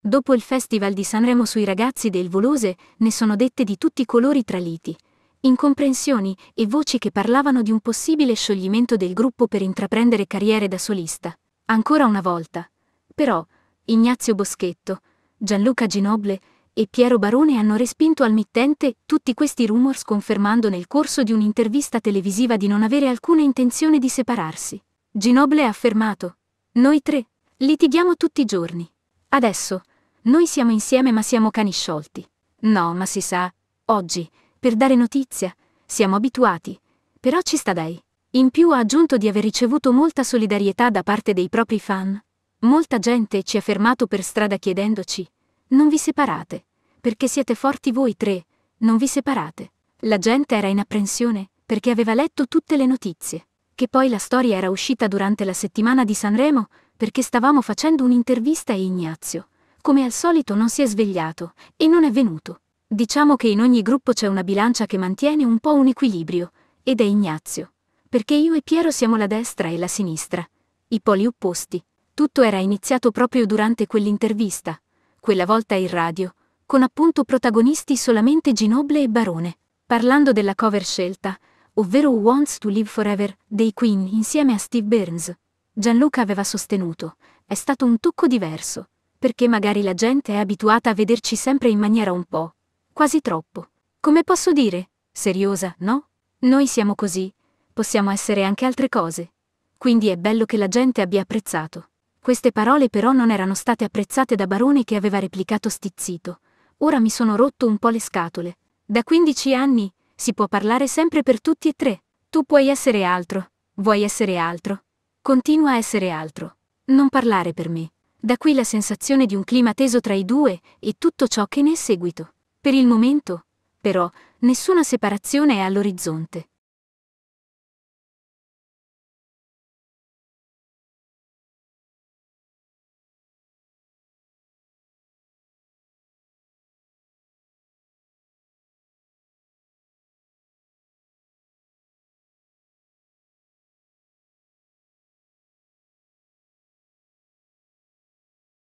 Dopo il Festival di Sanremo sui ragazzi del Volose ne sono dette di tutti i colori traliti, incomprensioni e voci che parlavano di un possibile scioglimento del gruppo per intraprendere carriere da solista. Ancora una volta. Però, Ignazio Boschetto, Gianluca Ginoble e Piero Barone hanno respinto al mittente tutti questi rumors confermando nel corso di un'intervista televisiva di non avere alcuna intenzione di separarsi. Ginoble ha affermato, noi tre litighiamo tutti i giorni. Adesso, noi siamo insieme ma siamo cani sciolti. No, ma si sa, oggi, per dare notizia, siamo abituati. Però ci sta dei. In più ha aggiunto di aver ricevuto molta solidarietà da parte dei propri fan. Molta gente ci ha fermato per strada chiedendoci, non vi separate, perché siete forti voi tre, non vi separate. La gente era in apprensione, perché aveva letto tutte le notizie, che poi la storia era uscita durante la settimana di Sanremo, perché stavamo facendo un'intervista e Ignazio, come al solito, non si è svegliato e non è venuto. Diciamo che in ogni gruppo c'è una bilancia che mantiene un po' un equilibrio, ed è Ignazio, perché io e Piero siamo la destra e la sinistra, i poli opposti. Tutto era iniziato proprio durante quell'intervista, quella volta in radio, con appunto protagonisti solamente Ginoble e Barone, parlando della cover scelta, ovvero Wants to Live Forever dei Queen insieme a Steve Burns. Gianluca aveva sostenuto, è stato un tocco diverso, perché magari la gente è abituata a vederci sempre in maniera un po', quasi troppo. Come posso dire? Seriosa, no? Noi siamo così, possiamo essere anche altre cose. Quindi è bello che la gente abbia apprezzato. Queste parole però non erano state apprezzate da Barone che aveva replicato stizzito. Ora mi sono rotto un po' le scatole. Da 15 anni si può parlare sempre per tutti e tre. Tu puoi essere altro, vuoi essere altro, Continua a essere altro. Non parlare per me. Da qui la sensazione di un clima teso tra i due e tutto ciò che ne è seguito. Per il momento, però, nessuna separazione è all'orizzonte.